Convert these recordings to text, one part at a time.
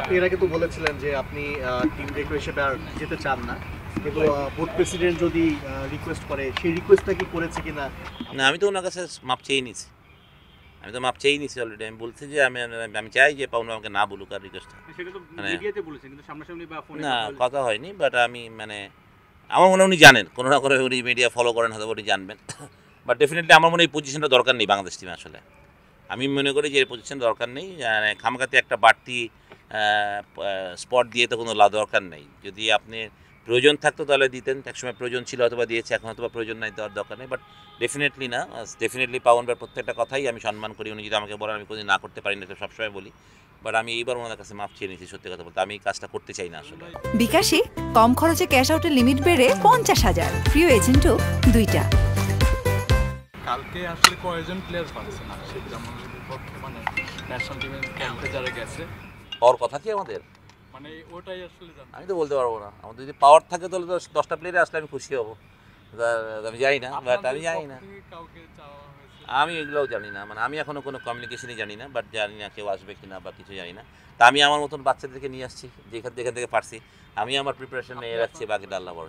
আপনি এর আগে তো বলেছিলেন যে আপনি টিম হিসেবে আর যেতে চান না কিন্তু বোর্ড প্রেসিডেন্ট যদি রিকোয়েস্ট করে সেই রিকোয়েস্টটা কি করেছে কিনা না আমি তো ওনার কাছে মাপ চেয়ে নিয়েছি আমি তো মাপ চেয়ে নিছি অলরেডি আমি বলছি যে আমি আমি চাই যে পাউন আমাকে না বলুক আর রিকোয়েস্টটা মানে না কথা হয়নি বাট আমি মানে আমার মনে উনি জানেন কোনো না কোনো উনি মিডিয়া ফলো করেন হয়তো উনি জানবেন বাট ডেফিনেটলি আমার মনে এই পজিশনটা দরকার নেই বাংলাদেশ টিমে আসলে আমি মনে করি যে এই পজিশন দরকার নেই মানে, খামকাতে একটা বাড়তি স্পট দিয়ে তো কোনো লা দরকার নেই যদি আপনি প্রয়োজন থাকতো তাহলে দিতেন একসময় প্রয়োজন ছিল অথবা দিয়েছে এখন অথবা প্রয়োজন নাই দেওয়ার দরকার নেই বাট ডেফিনেটলি না ডেফিনেটলি পাওয়ানবার প্রত্যেকটা কথাই আমি সম্মান করি উনি যদি আমাকে বলেন আমি কোনোদিন না করতে পারি না সবসময় বলি বাট আমি এইবার ওনার কাছে মাফ চেয়ে নিয়েছি সত্যি কথা বলতে আমি কাজটা করতে চাই না আসলে বিকাশে কম খরচে ক্যাশ আউটের লিমিট বেড়ে পঞ্চাশ হাজার প্রিয় এজেন্টও দুইটা কালকে আসলে কয়েকজন প্লেয়ার পাচ্ছে না সেটা মানে ন্যাশনাল টিমের ক্যাম্পে যারা গেছে পাওয়ার কথা কি আমাদের মানে ওটাই আসলে আমি তো বলতে পারবো না আমাদের যদি পাওয়ার থাকে তাহলে তো দশটা প্লেয়ারে আসলে আমি খুশি হবো আমি যাই না বাট আমি যাই না আমি এগুলোও জানি না মানে আমি এখনও কোনো কমিউনিকেশনই জানি না বাট জানি না কেউ আসবে কি না বা কিছু জানি না তা আমি আমার মতন বাচ্চাদেরকে নিয়ে আসছি যেখান যেখান থেকে পারছি আমি আমার প্রিপারেশন নিয়ে রাখছি বাকি ডাল্লা বড়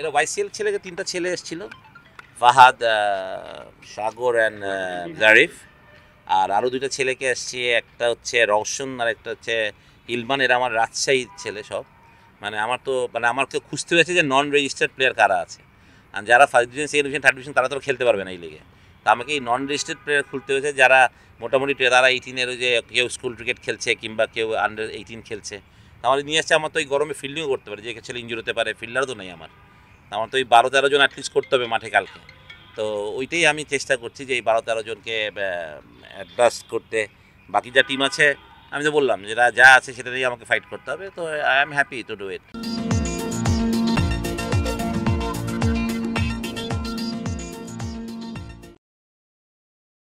এরা ওয়াইসিএল ছেলে তিনটা ছেলে এসেছিলো ফাহাদ সাগর অ্যান্ড জারিফ আর আরও দুইটা ছেলেকে এসছি একটা হচ্ছে রওশন আর একটা হচ্ছে ইলমান এরা আমার রাজশাহীর ছেলে সব মানে আমার তো মানে আমার কেউ খুঁজতে হয়েছে যে নন রেজিস্টার্ড প্লেয়ার কারা আছে আর যারা first division second division third division তারা তো খেলতে পারবে না এই লিগে তো আমাকে এই নন রেজিস্টার্ড প্লেয়ার খুলতে হয়েছে যারা মোটামুটি তারা এইটিনের যে কেউ স্কুল ক্রিকেট খেলছে কিংবা কেউ আন্ডার এইটিন খেলছে তাহলে নিয়ে আসছে আমার তো এই গরমে ফিল্ডিংও করতে পারে যে ছেলে ইঞ্জুর হতে পারে ফিল্ডারও তো নেই আমার আমার তো এই বারো তেরো জন অ্যাটলিস্ট করতে হবে মাঠে কালকে তো ওইটাই আমি চেষ্টা করছি যে এই বারো তেরো জনকে অ্যাডজাস্ট করতে বাকি যা টিম আছে আমি তো বললাম যেটা যা আছে সেটা নিয়ে আমাকে ফাইট করতে হবে তো I am happy to do it